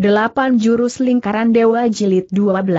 Delapan Jurus Lingkaran Dewa Jilid 12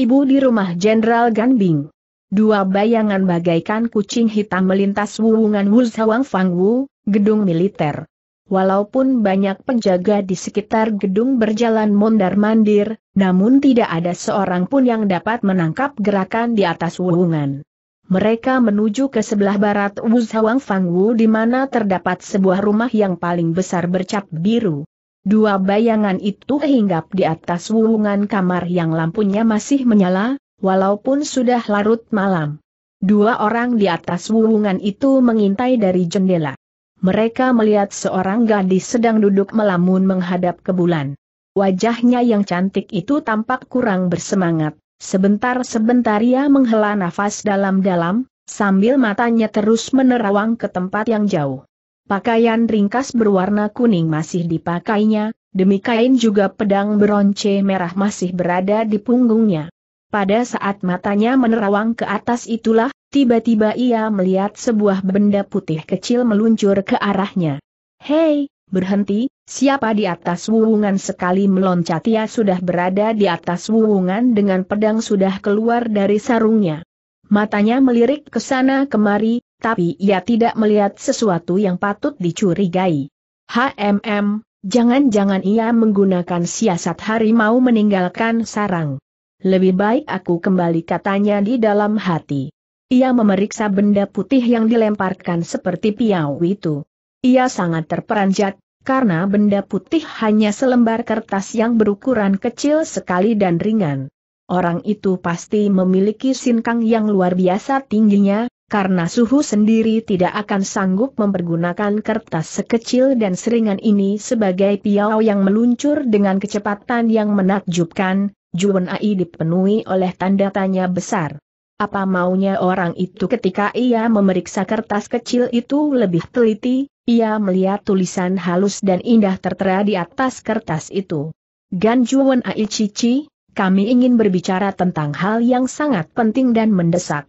Ibu di rumah Jenderal Ganbing Dua bayangan bagaikan kucing hitam melintas wuwungan Wuzhawang Fangwu, gedung militer. Walaupun banyak penjaga di sekitar gedung berjalan mondar-mandir, namun tidak ada seorang pun yang dapat menangkap gerakan di atas wuungan. Mereka menuju ke sebelah barat Wuzhawang Fangwu di mana terdapat sebuah rumah yang paling besar bercap biru. Dua bayangan itu hinggap di atas wulungan kamar yang lampunya masih menyala, walaupun sudah larut malam. Dua orang di atas wulungan itu mengintai dari jendela. Mereka melihat seorang gadis sedang duduk melamun menghadap ke bulan. Wajahnya yang cantik itu tampak kurang bersemangat, sebentar-sebentar ia menghela nafas dalam-dalam, sambil matanya terus menerawang ke tempat yang jauh. Pakaian ringkas berwarna kuning masih dipakainya, demi kain juga pedang beronce merah masih berada di punggungnya. Pada saat matanya menerawang ke atas itulah, tiba-tiba ia melihat sebuah benda putih kecil meluncur ke arahnya. Hei, berhenti, siapa di atas wuwungan sekali meloncat ia sudah berada di atas wuwungan dengan pedang sudah keluar dari sarungnya. Matanya melirik ke sana kemari, tapi ia tidak melihat sesuatu yang patut dicurigai. HMM, jangan-jangan ia menggunakan siasat harimau meninggalkan sarang. Lebih baik aku kembali katanya di dalam hati. Ia memeriksa benda putih yang dilemparkan seperti piau itu. Ia sangat terperanjat, karena benda putih hanya selembar kertas yang berukuran kecil sekali dan ringan. Orang itu pasti memiliki sinkang yang luar biasa tingginya, karena suhu sendiri tidak akan sanggup mempergunakan kertas sekecil dan seringan ini sebagai piau yang meluncur dengan kecepatan yang menakjubkan, Juan Ai dipenuhi oleh tanda tanya besar. Apa maunya orang itu ketika ia memeriksa kertas kecil itu lebih teliti, ia melihat tulisan halus dan indah tertera di atas kertas itu. Gan Juwen Ai Cici, kami ingin berbicara tentang hal yang sangat penting dan mendesak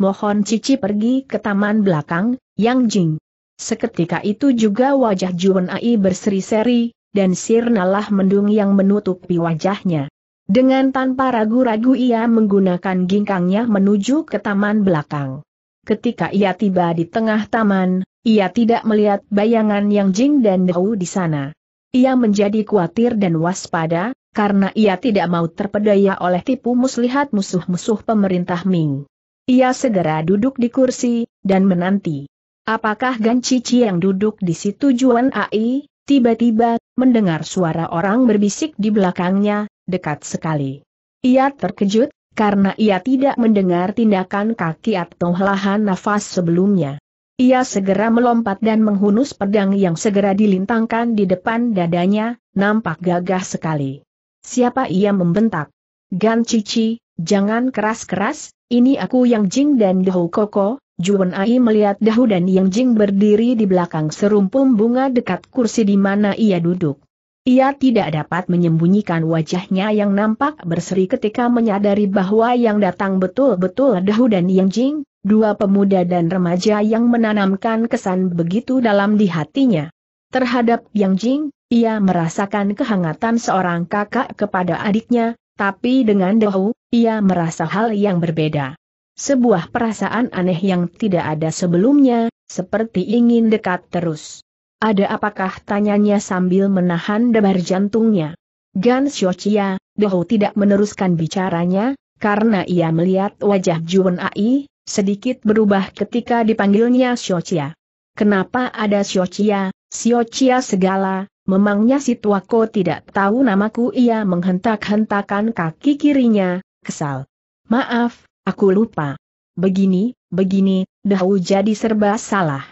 mohon Cici pergi ke taman belakang, Yang Jing. Seketika itu juga wajah Juan Ai berseri-seri, dan sirnalah mendung yang menutupi wajahnya. Dengan tanpa ragu-ragu ia menggunakan gingkangnya menuju ke taman belakang. Ketika ia tiba di tengah taman, ia tidak melihat bayangan Yang Jing dan Dao di sana. Ia menjadi khawatir dan waspada, karena ia tidak mau terpedaya oleh tipu muslihat musuh-musuh pemerintah Ming. Ia segera duduk di kursi, dan menanti. Apakah Gan Cici yang duduk di situ Juan Ai, tiba-tiba, mendengar suara orang berbisik di belakangnya, dekat sekali. Ia terkejut, karena ia tidak mendengar tindakan kaki atau lahan nafas sebelumnya. Ia segera melompat dan menghunus pedang yang segera dilintangkan di depan dadanya, nampak gagah sekali. Siapa ia membentak? Gan Cici, Jangan keras-keras, ini aku yang Jing dan Dahu Koko, Juan Ai melihat Dahu dan Yang Jing berdiri di belakang serumpun bunga dekat kursi di mana ia duduk. Ia tidak dapat menyembunyikan wajahnya yang nampak berseri ketika menyadari bahwa yang datang betul-betul Dahu dan Yang Jing, dua pemuda dan remaja yang menanamkan kesan begitu dalam di hatinya. Terhadap Yang Jing, ia merasakan kehangatan seorang kakak kepada adiknya, tapi dengan Dehu, ia merasa hal yang berbeda. Sebuah perasaan aneh yang tidak ada sebelumnya, seperti ingin dekat terus. Ada apakah tanyanya sambil menahan debar jantungnya. Gan Xiaochia, Dehu tidak meneruskan bicaranya, karena ia melihat wajah Jun Ai, sedikit berubah ketika dipanggilnya Xiaochia. Kenapa ada Xiaochia, Xiaochia segala, Memangnya si tuako tidak tahu namaku ia menghentak-hentakan kaki kirinya, kesal. Maaf, aku lupa. Begini, begini, dahu jadi serba salah.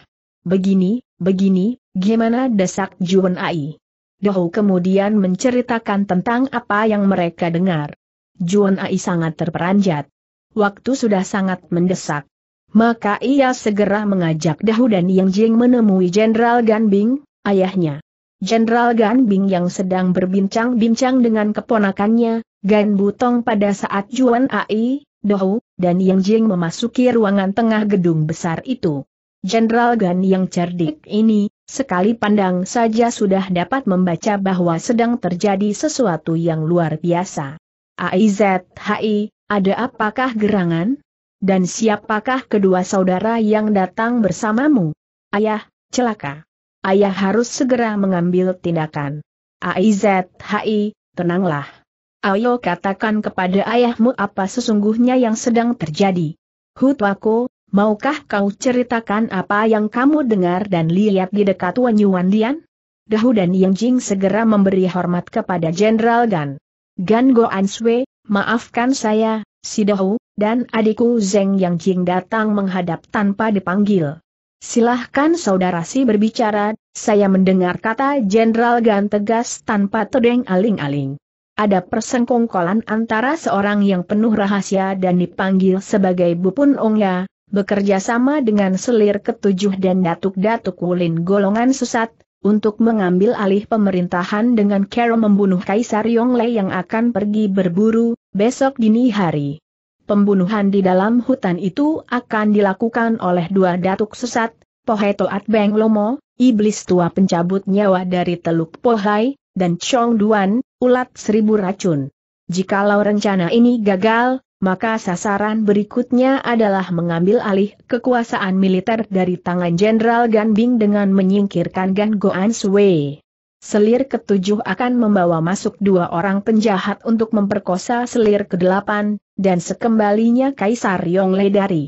Begini, begini, gimana desak Juan Ai? Dahu kemudian menceritakan tentang apa yang mereka dengar. Juan Ai sangat terperanjat. Waktu sudah sangat mendesak. Maka ia segera mengajak Dahu dan Yang Jing menemui Jenderal Ganbing, ayahnya. Jenderal Gan Bing yang sedang berbincang-bincang dengan keponakannya, Gan Butong pada saat Juan Ai, Dohu, dan Yang Jing memasuki ruangan tengah gedung besar itu. Jenderal Gan yang cerdik ini, sekali pandang saja sudah dapat membaca bahwa sedang terjadi sesuatu yang luar biasa. AIZHI, ada apakah gerangan? Dan siapakah kedua saudara yang datang bersamamu? Ayah, celaka ayah harus segera mengambil tindakan. AIZHI, tenanglah. Ayo katakan kepada ayahmu apa sesungguhnya yang sedang terjadi. Hutwako, maukah kau ceritakan apa yang kamu dengar dan lihat di dekat Wan Yuan Dian? Dahu dan Yang Jing segera memberi hormat kepada Jenderal Gan. Gan Go Anshui, maafkan saya, si Dahu, dan adikku Zeng Yang Jing datang menghadap tanpa dipanggil. Silahkan saudara si berbicara, saya mendengar kata Jenderal Gan tegas tanpa tedeng aling-aling. Ada persengkongkolan antara seorang yang penuh rahasia dan dipanggil sebagai Bupun Ongya, bekerja sama dengan selir ketujuh dan datuk-datuk Wulin golongan sesat, untuk mengambil alih pemerintahan dengan cara membunuh Kaisar Yonglei yang akan pergi berburu, besok dini hari pembunuhan di dalam hutan itu akan dilakukan oleh dua datuk sesat, Poheto At Beng Lomo, iblis tua pencabut nyawa dari Teluk Pohai, dan Chong Duan, ulat seribu racun. Jikalau rencana ini gagal, maka sasaran berikutnya adalah mengambil alih kekuasaan militer dari tangan Jenderal Gan Bing dengan menyingkirkan Gan Goan Sui. Selir ketujuh akan membawa masuk dua orang penjahat untuk memperkosa selir kedelapan, dan sekembalinya Kaisar Yong Yongle dari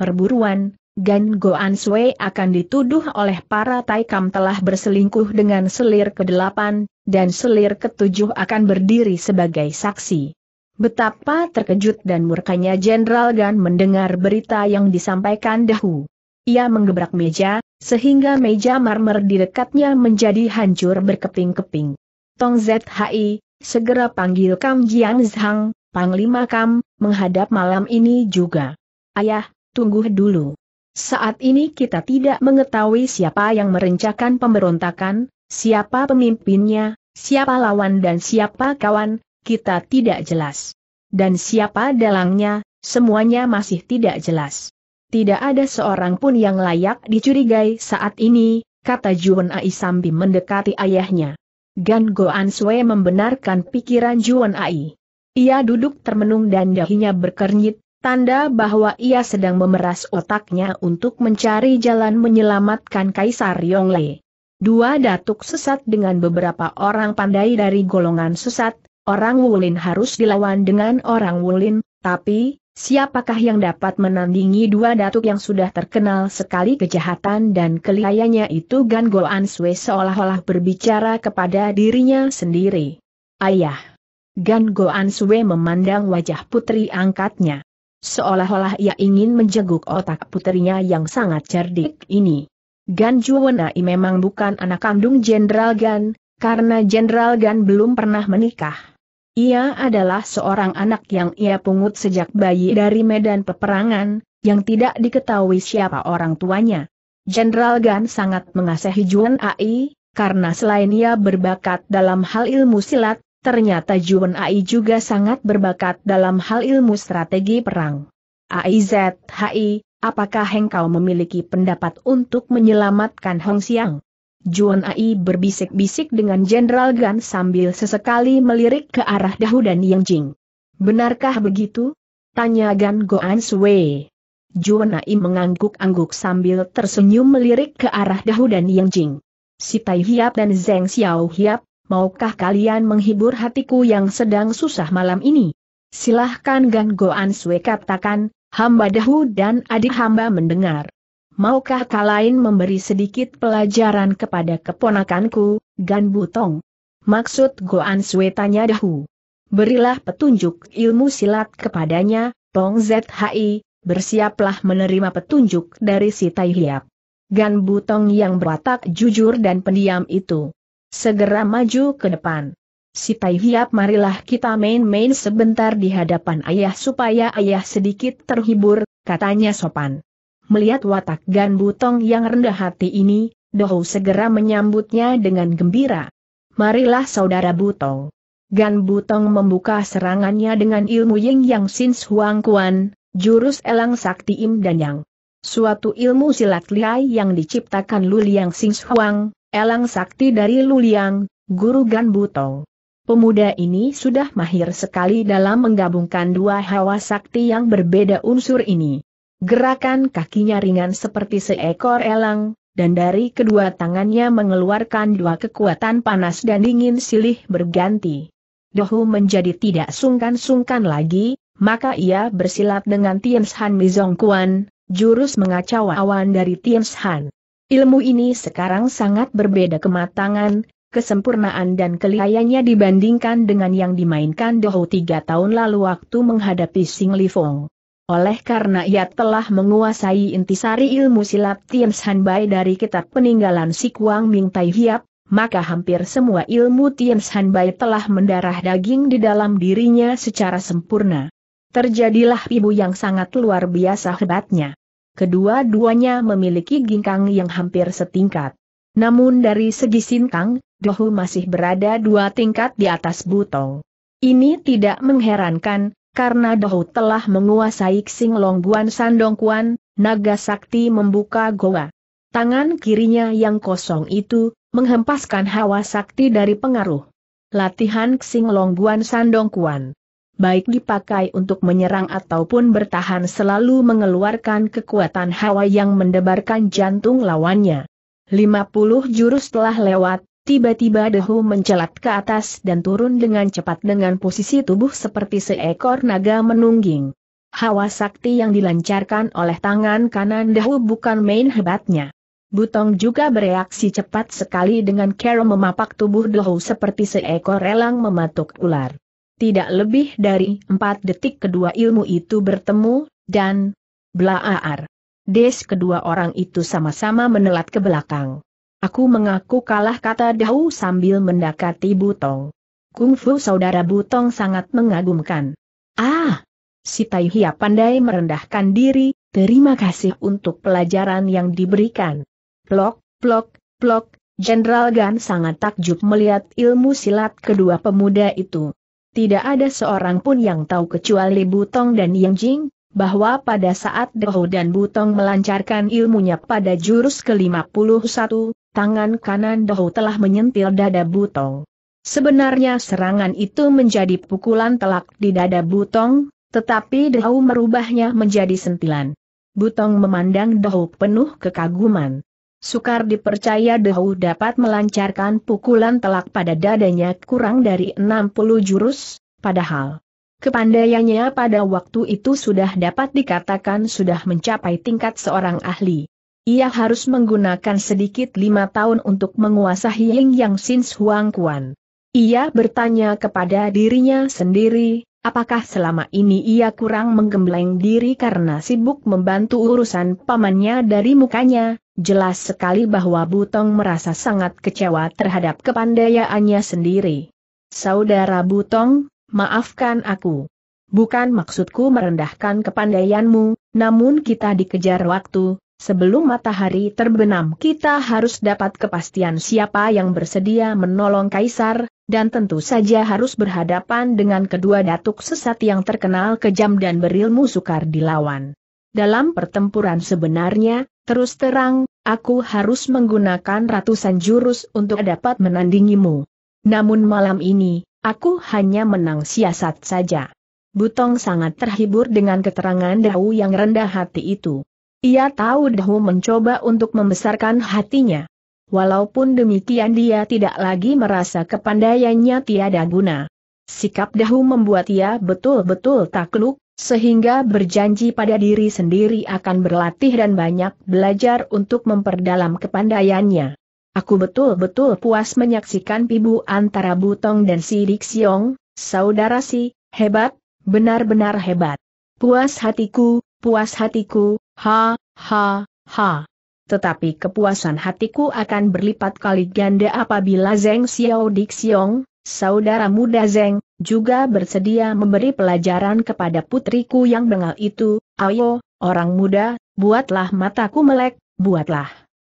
perburuan, Gan Goan Sui akan dituduh oleh para Taikam telah berselingkuh dengan selir kedelapan, dan selir ketujuh akan berdiri sebagai saksi. Betapa terkejut dan murkanya Jenderal Gan mendengar berita yang disampaikan Dahu. Ia menggebrak meja, sehingga meja marmer di dekatnya menjadi hancur berkeping-keping. Tong ZHI, segera panggil Kam Jian Zhang, Panglima Kam, menghadap malam ini juga. Ayah, tunggu dulu. Saat ini kita tidak mengetahui siapa yang merencakan pemberontakan, siapa pemimpinnya, siapa lawan dan siapa kawan, kita tidak jelas. Dan siapa dalangnya, semuanya masih tidak jelas tidak ada seorang pun yang layak dicurigai saat ini, kata Juan Ai sambil mendekati ayahnya. Gan Goan Sue membenarkan pikiran Juan Ai. Ia duduk termenung dan dahinya berkernyit, tanda bahwa ia sedang memeras otaknya untuk mencari jalan menyelamatkan Kaisar Yongle. Dua datuk sesat dengan beberapa orang pandai dari golongan sesat, orang Wulin harus dilawan dengan orang Wulin, tapi, Siapakah yang dapat menandingi dua datuk yang sudah terkenal sekali kejahatan dan kelihayanya itu Gan Goan Sue seolah-olah berbicara kepada dirinya sendiri. Ayah. Gan Goan Sue memandang wajah putri angkatnya. Seolah-olah ia ingin menjeguk otak putrinya yang sangat cerdik ini. Gan Juwenai memang bukan anak kandung Jenderal Gan, karena Jenderal Gan belum pernah menikah. Ia adalah seorang anak yang ia pungut sejak bayi dari medan peperangan, yang tidak diketahui siapa orang tuanya. Jenderal Gan sangat mengasihi Juan Ai, karena selain ia berbakat dalam hal ilmu silat, ternyata Juan Ai juga sangat berbakat dalam hal ilmu strategi perang. Aizhai, apakah engkau memiliki pendapat untuk menyelamatkan Hong Xiang? Juan Ai berbisik-bisik dengan Jenderal Gan sambil sesekali melirik ke arah Dahu dan Yang Jing. Benarkah begitu? Tanya Gan Goan Sui. Juan Ai mengangguk-angguk sambil tersenyum melirik ke arah Dahu dan Yang Jing. Si Tai Hiap dan Zeng Xiao Hiap, maukah kalian menghibur hatiku yang sedang susah malam ini? Silahkan Gan Goan Sui katakan, hamba Dahu dan adik hamba mendengar maukah kalian memberi sedikit pelajaran kepada keponakanku, Gan Butong? Maksud Goan Sui tanya dahulu. Berilah petunjuk ilmu silat kepadanya, Tong ZHI, bersiaplah menerima petunjuk dari si Tai Hiap. Gan Butong yang berwatak jujur dan pendiam itu. Segera maju ke depan. Si Tai Hiap marilah kita main-main sebentar di hadapan ayah supaya ayah sedikit terhibur, katanya sopan. Melihat watak Gan Butong yang rendah hati ini, Dohu segera menyambutnya dengan gembira. Marilah saudara Butong. Gan Butong membuka serangannya dengan ilmu Ying Yang Sin Huang Kuan, jurus elang sakti Im dan Yang. Suatu ilmu silat liai yang diciptakan Luliang Sing Huang, elang sakti dari Luliang, guru Gan Butong. Pemuda ini sudah mahir sekali dalam menggabungkan dua hawa sakti yang berbeda unsur ini. Gerakan kakinya ringan seperti seekor elang, dan dari kedua tangannya mengeluarkan dua kekuatan panas dan dingin silih berganti. Dohu menjadi tidak sungkan-sungkan lagi, maka ia bersilat dengan Tianshan Shan Mizong jurus mengacau awan dari Tianshan. Shan. Ilmu ini sekarang sangat berbeda kematangan, kesempurnaan dan kelihayannya dibandingkan dengan yang dimainkan Dohu tiga tahun lalu waktu menghadapi Sing Li Fong. Oleh karena ia telah menguasai intisari ilmu silat Tian San Bai dari kitab peninggalan Si Kuang Ming Tai Hiap, maka hampir semua ilmu Tian San Bai telah mendarah daging di dalam dirinya secara sempurna. Terjadilah ibu yang sangat luar biasa hebatnya. Kedua-duanya memiliki ginkang yang hampir setingkat. Namun dari segi sinkang, Dohu masih berada dua tingkat di atas Butong. Ini tidak mengherankan, karena Dohu telah menguasai Xing Guan Sandong Kuan, naga sakti membuka goa. Tangan kirinya yang kosong itu, menghempaskan hawa sakti dari pengaruh. Latihan Xing Guan Sandong Kuan. Baik dipakai untuk menyerang ataupun bertahan selalu mengeluarkan kekuatan hawa yang mendebarkan jantung lawannya. 50 jurus telah lewat, Tiba-tiba Dehu mencelat ke atas dan turun dengan cepat dengan posisi tubuh seperti seekor naga menungging. Hawa sakti yang dilancarkan oleh tangan kanan Dehu bukan main hebatnya. Butong juga bereaksi cepat sekali dengan Carol memapak tubuh Dehu seperti seekor relang mematuk ular. Tidak lebih dari empat detik kedua ilmu itu bertemu, dan... Blaaar. Des kedua orang itu sama-sama menelat ke belakang. Aku mengaku kalah kata Dao sambil mendekati Butong. Kungfu saudara Butong sangat mengagumkan. Ah! Si Tai Hia pandai merendahkan diri, terima kasih untuk pelajaran yang diberikan. Plok, plok, plok, Jenderal Gan sangat takjub melihat ilmu silat kedua pemuda itu. Tidak ada seorang pun yang tahu kecuali Butong dan Yang Jing, bahwa pada saat Dao dan Butong melancarkan ilmunya pada jurus ke-51, tangan kanan Dohu telah menyentil dada Butong. Sebenarnya serangan itu menjadi pukulan telak di dada Butong, tetapi Dohu merubahnya menjadi sentilan. Butong memandang Dohu penuh kekaguman. Sukar dipercaya Dohu dapat melancarkan pukulan telak pada dadanya kurang dari 60 jurus, padahal kepandaiannya pada waktu itu sudah dapat dikatakan sudah mencapai tingkat seorang ahli ia harus menggunakan sedikit lima tahun untuk menguasai Ying Yang Sin Huang Kuan. Ia bertanya kepada dirinya sendiri, apakah selama ini ia kurang menggembleng diri karena sibuk membantu urusan pamannya dari mukanya, jelas sekali bahwa Butong merasa sangat kecewa terhadap kepandaiannya sendiri. Saudara Butong, maafkan aku. Bukan maksudku merendahkan kepandaianmu, namun kita dikejar waktu, Sebelum matahari terbenam kita harus dapat kepastian siapa yang bersedia menolong Kaisar, dan tentu saja harus berhadapan dengan kedua datuk sesat yang terkenal kejam dan berilmu sukar dilawan. Dalam pertempuran sebenarnya, terus terang, aku harus menggunakan ratusan jurus untuk dapat menandingimu. Namun malam ini, aku hanya menang siasat saja. Butong sangat terhibur dengan keterangan Dau yang rendah hati itu. Ia tahu Dahu mencoba untuk membesarkan hatinya. Walaupun demikian dia tidak lagi merasa kepandaiannya tiada guna. Sikap Dahu membuat ia betul-betul takluk, sehingga berjanji pada diri sendiri akan berlatih dan banyak belajar untuk memperdalam kepandaiannya. Aku betul-betul puas menyaksikan pibu antara Butong dan si riksiong, saudara si, hebat, benar-benar hebat. Puas hatiku, puas hatiku, Ha, ha, ha. Tetapi kepuasan hatiku akan berlipat kali ganda apabila Zeng Xiao Dixiong, saudara muda Zeng, juga bersedia memberi pelajaran kepada putriku yang bengal itu, ayo, orang muda, buatlah mataku melek, buatlah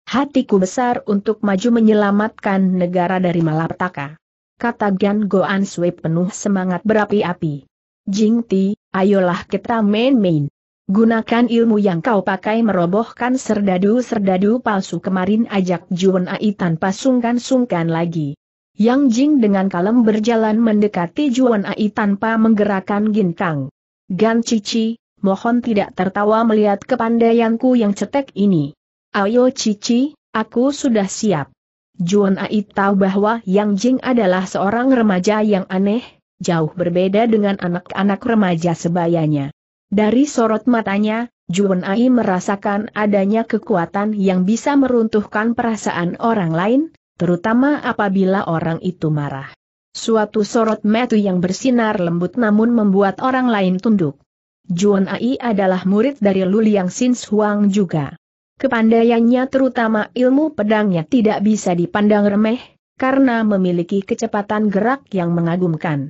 hatiku besar untuk maju menyelamatkan negara dari malapetaka. Kata Gan Goan Sui penuh semangat berapi-api. Jing Ti, ayolah kita main-main. Gunakan ilmu yang kau pakai merobohkan serdadu-serdadu palsu kemarin ajak Juan Ai tanpa sungkan-sungkan lagi. Yang Jing dengan kalem berjalan mendekati Juan Ai tanpa menggerakkan gintang. Gan Cici, mohon tidak tertawa melihat kepandaianku yang cetek ini. Ayo Cici, aku sudah siap. Juan Ai tahu bahwa Yang Jing adalah seorang remaja yang aneh, jauh berbeda dengan anak-anak remaja sebayanya. Dari sorot matanya, Juan Ai merasakan adanya kekuatan yang bisa meruntuhkan perasaan orang lain, terutama apabila orang itu marah. Suatu sorot metu yang bersinar lembut namun membuat orang lain tunduk. Juan Ai adalah murid dari Luliang Sin Huang juga. Kepandaiannya terutama ilmu pedangnya tidak bisa dipandang remeh, karena memiliki kecepatan gerak yang mengagumkan.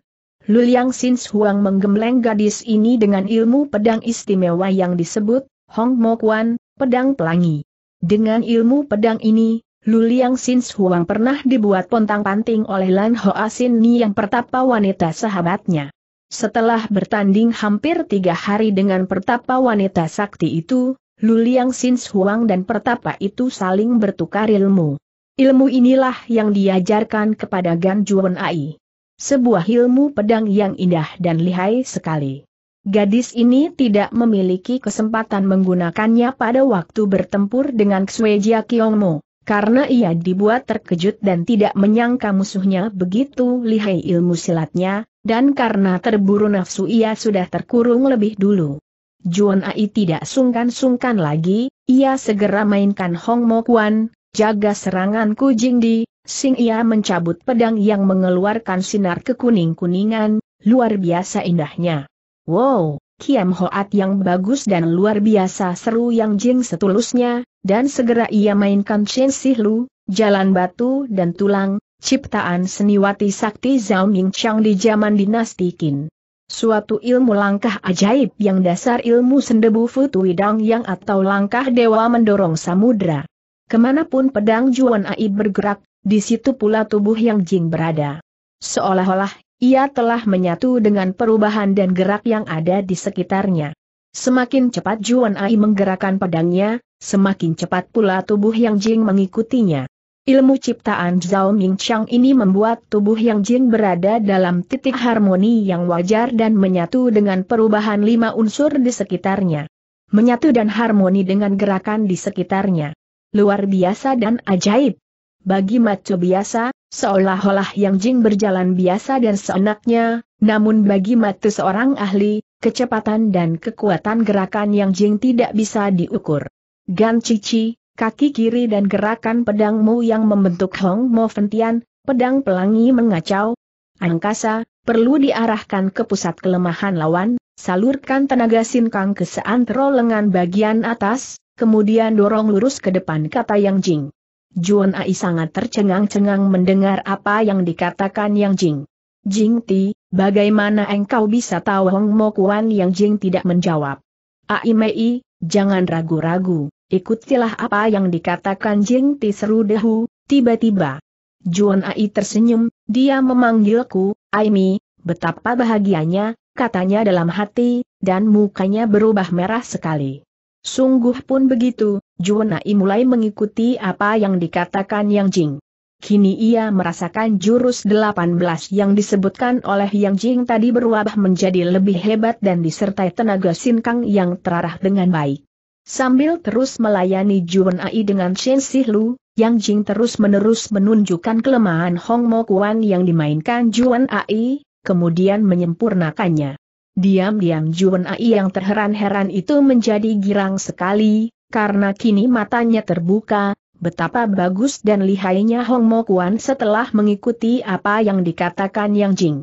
Luliang Sin Huang menggembleng gadis ini dengan ilmu pedang istimewa yang disebut Hong Mo Kwan, pedang pelangi. Dengan ilmu pedang ini, Luliang Sin Huang pernah dibuat pontang-panting oleh Lan Hoa Sin Ni yang pertapa wanita sahabatnya. Setelah bertanding hampir tiga hari dengan pertapa wanita sakti itu, Luliang Sin Huang dan pertapa itu saling bertukar ilmu. Ilmu inilah yang diajarkan kepada Gan Juan Ai sebuah ilmu pedang yang indah dan lihai sekali. Gadis ini tidak memiliki kesempatan menggunakannya pada waktu bertempur dengan Xue Kiongmo, karena ia dibuat terkejut dan tidak menyangka musuhnya begitu lihai ilmu silatnya, dan karena terburu nafsu ia sudah terkurung lebih dulu. Juan Ai tidak sungkan-sungkan lagi, ia segera mainkan Hong Mo Kuan, jaga serangan Ku Di, Sing ia mencabut pedang yang mengeluarkan sinar kekuning-kuningan, luar biasa indahnya. Wow, Kiam Hoat yang bagus dan luar biasa seru yang Jing setulusnya, dan segera ia mainkan Chen lu, Jalan Batu dan Tulang, ciptaan seniwati sakti Zhao Ming Chang di zaman dinasti Qin. Suatu ilmu langkah ajaib yang dasar ilmu sendebu Widang yang atau langkah dewa mendorong samudra. Kemanapun pedang Juan Ai bergerak, di situ pula tubuh yang Jing berada. Seolah-olah, ia telah menyatu dengan perubahan dan gerak yang ada di sekitarnya. Semakin cepat Juan Ai menggerakkan pedangnya, semakin cepat pula tubuh Yang Jing mengikutinya. Ilmu ciptaan Zhao Ming Chang ini membuat tubuh Yang Jing berada dalam titik harmoni yang wajar dan menyatu dengan perubahan lima unsur di sekitarnya. Menyatu dan harmoni dengan gerakan di sekitarnya. Luar biasa dan ajaib. Bagi maco biasa, seolah-olah yang jing berjalan biasa dan seenaknya, namun bagi mata seorang ahli, kecepatan dan kekuatan gerakan yang jing tidak bisa diukur. Gan Cici, kaki kiri dan gerakan pedangmu yang membentuk Hong Mo Fentian, pedang pelangi mengacau. Angkasa, perlu diarahkan ke pusat kelemahan lawan, salurkan tenaga sinkang ke seantero lengan bagian atas, kemudian dorong lurus ke depan kata Yang Jing. Juan Ai sangat tercengang-cengang mendengar apa yang dikatakan Yang Jing. Jing Ti, bagaimana engkau bisa tahu Hong Mo Kuan Yang Jing tidak menjawab. Ai Mei, jangan ragu-ragu, ikutilah apa yang dikatakan Jing Ti seru dehu, tiba-tiba. Juan Ai tersenyum, dia memanggilku, Aimi, betapa bahagianya, katanya dalam hati, dan mukanya berubah merah sekali. Sungguh pun begitu, Juwenai mulai mengikuti apa yang dikatakan Yang Jing. Kini ia merasakan jurus 18 yang disebutkan oleh Yang Jing tadi berubah menjadi lebih hebat dan disertai tenaga sinkang yang terarah dengan baik. Sambil terus melayani Juan Ai dengan Shen Sih Lu, Yang Jing terus-menerus menunjukkan kelemahan Hong Mo Kuan yang dimainkan Juan Ai, kemudian menyempurnakannya. Diam-diam Juan Ai yang terheran-heran itu menjadi girang sekali, karena kini matanya terbuka, betapa bagus dan lihainya Hong Mo Kuan setelah mengikuti apa yang dikatakan Yang Jing.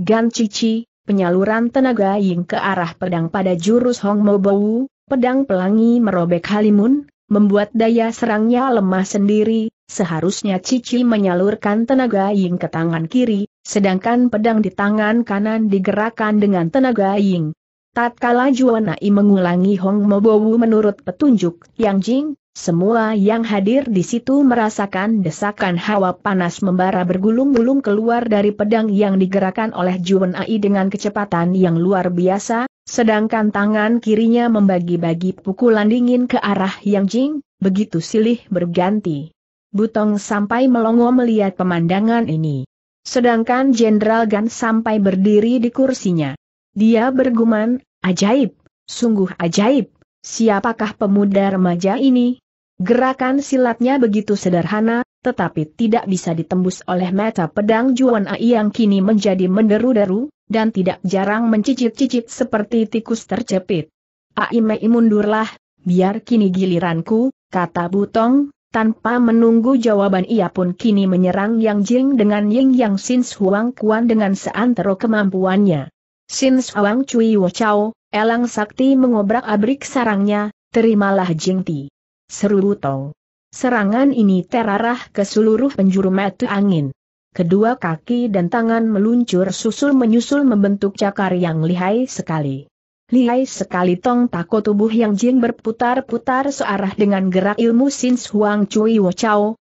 Gan Cici, penyaluran tenaga Ying ke arah pedang pada jurus Hong Mo Bowu, pedang pelangi merobek halimun, membuat daya serangnya lemah sendiri, seharusnya Cici menyalurkan tenaga Ying ke tangan kiri, Sedangkan pedang di tangan kanan digerakkan dengan tenaga Ying. Tatkala Juwanai mengulangi Hong Mobowu menurut petunjuk Yang Jing, semua yang hadir di situ merasakan desakan hawa panas membara bergulung-gulung keluar dari pedang yang digerakkan oleh Juwanai dengan kecepatan yang luar biasa, sedangkan tangan kirinya membagi-bagi pukulan dingin ke arah Yang Jing, begitu silih berganti. Butong sampai melongo melihat pemandangan ini. Sedangkan Jenderal Gan sampai berdiri di kursinya. Dia bergumam, ajaib, sungguh ajaib, siapakah pemuda remaja ini? Gerakan silatnya begitu sederhana, tetapi tidak bisa ditembus oleh mata pedang Juan Ai yang kini menjadi menderu-deru, dan tidak jarang mencicit-cicit seperti tikus tercepit. Ai Mei mundurlah, biar kini giliranku, kata Butong, tanpa menunggu jawaban ia pun kini menyerang Yang Jing dengan Ying Yang Sin Huang Kuan dengan seantero kemampuannya. Sin Huang Cui Wo Chao, Elang Sakti mengobrak abrik sarangnya, terimalah Jing Ti. Seru Tong. Serangan ini terarah ke seluruh penjuru mata angin. Kedua kaki dan tangan meluncur susul menyusul membentuk cakar yang lihai sekali. Lihai sekali tong tako tubuh yang Jin berputar-putar searah dengan gerak ilmu Sin Huang Cui Wo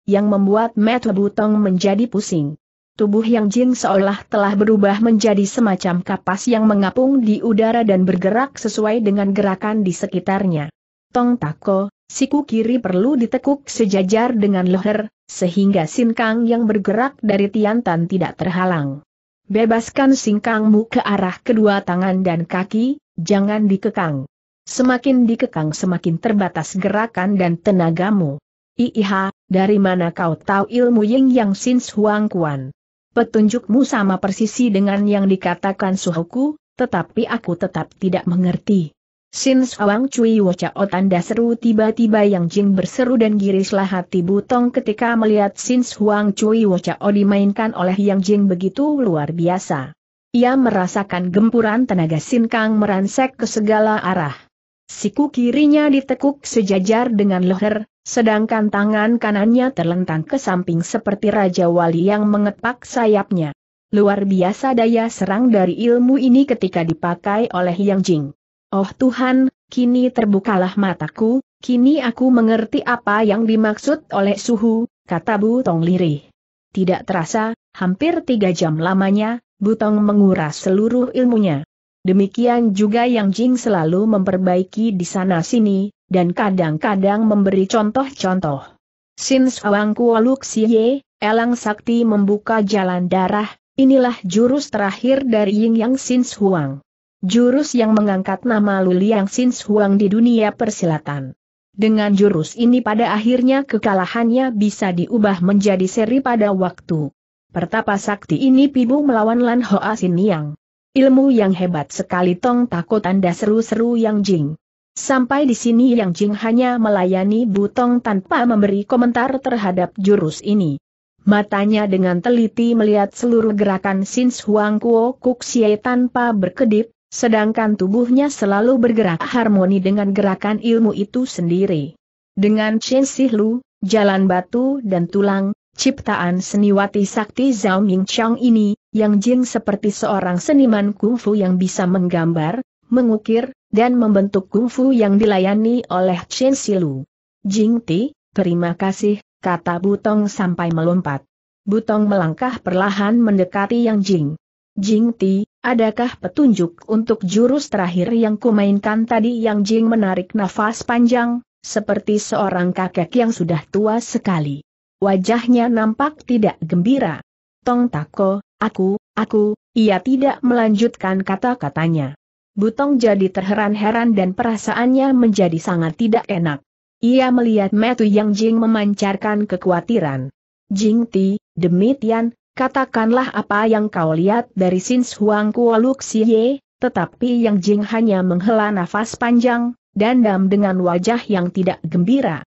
yang membuat Metu Butong menjadi pusing. Tubuh yang Jin seolah telah berubah menjadi semacam kapas yang mengapung di udara dan bergerak sesuai dengan gerakan di sekitarnya. Tong tako, siku kiri perlu ditekuk sejajar dengan leher, sehingga sinkang yang bergerak dari Tiantan tidak terhalang. Bebaskan singkangmu ke arah kedua tangan dan kaki, Jangan dikekang. Semakin dikekang semakin terbatas gerakan dan tenagamu. Iiha, dari mana kau tahu ilmu Ying Yang Sin Huang Kuan? Petunjukmu sama persisi dengan yang dikatakan suhuku, tetapi aku tetap tidak mengerti. Sin Huang Cui Wo Chao tanda seru tiba-tiba Yang Jing berseru dan girislah hati Butong ketika melihat Sin Huang Cui Wo dimainkan oleh Yang Jing begitu luar biasa. Ia merasakan gempuran tenaga sinkang meransek ke segala arah. Siku kirinya ditekuk sejajar dengan leher, sedangkan tangan kanannya terlentang ke samping seperti Raja Wali yang mengepak sayapnya. Luar biasa daya serang dari ilmu ini ketika dipakai oleh Yang Jing. Oh Tuhan, kini terbukalah mataku, kini aku mengerti apa yang dimaksud oleh suhu, kata Bu Tong Lirih. Tidak terasa, hampir tiga jam lamanya, Butong menguras seluruh ilmunya. Demikian juga Yang Jing selalu memperbaiki di sana-sini, dan kadang-kadang memberi contoh-contoh. Sins Suang Kuo Siye, Elang Sakti membuka jalan darah, inilah jurus terakhir dari Ying Yang Sins Huang. Jurus yang mengangkat nama Luliang Sins Huang di dunia persilatan. Dengan jurus ini pada akhirnya kekalahannya bisa diubah menjadi seri pada waktu. Pertapa sakti ini pibu melawan Lan Hoa Sin Yang. Ilmu yang hebat sekali Tong takut anda seru-seru Yang Jing. Sampai di sini Yang Jing hanya melayani Butong tanpa memberi komentar terhadap jurus ini. Matanya dengan teliti melihat seluruh gerakan Sin Huang Kuo Kuk Xie tanpa berkedip, sedangkan tubuhnya selalu bergerak harmoni dengan gerakan ilmu itu sendiri. Dengan Chen Sihlu, jalan batu dan tulang, ciptaan seniwati sakti Zhao Ming Chong ini, yang Jing seperti seorang seniman kungfu yang bisa menggambar, mengukir, dan membentuk kungfu yang dilayani oleh Chen Sihlu. Jing Ti, terima kasih, kata Butong sampai melompat. Butong melangkah perlahan mendekati Yang Jing. Jing Ti, Adakah petunjuk untuk jurus terakhir yang kumainkan tadi yang Jing menarik nafas panjang, seperti seorang kakek yang sudah tua sekali. Wajahnya nampak tidak gembira. Tong Tako, aku, aku, ia tidak melanjutkan kata-katanya. Butong jadi terheran-heran dan perasaannya menjadi sangat tidak enak. Ia melihat Metu Yang Jing memancarkan kekhawatiran. Jing Ti, demi Tian, Katakanlah apa yang kau lihat dari Sin Huang tetapi Yang Jing hanya menghela nafas panjang, dan dam dengan wajah yang tidak gembira.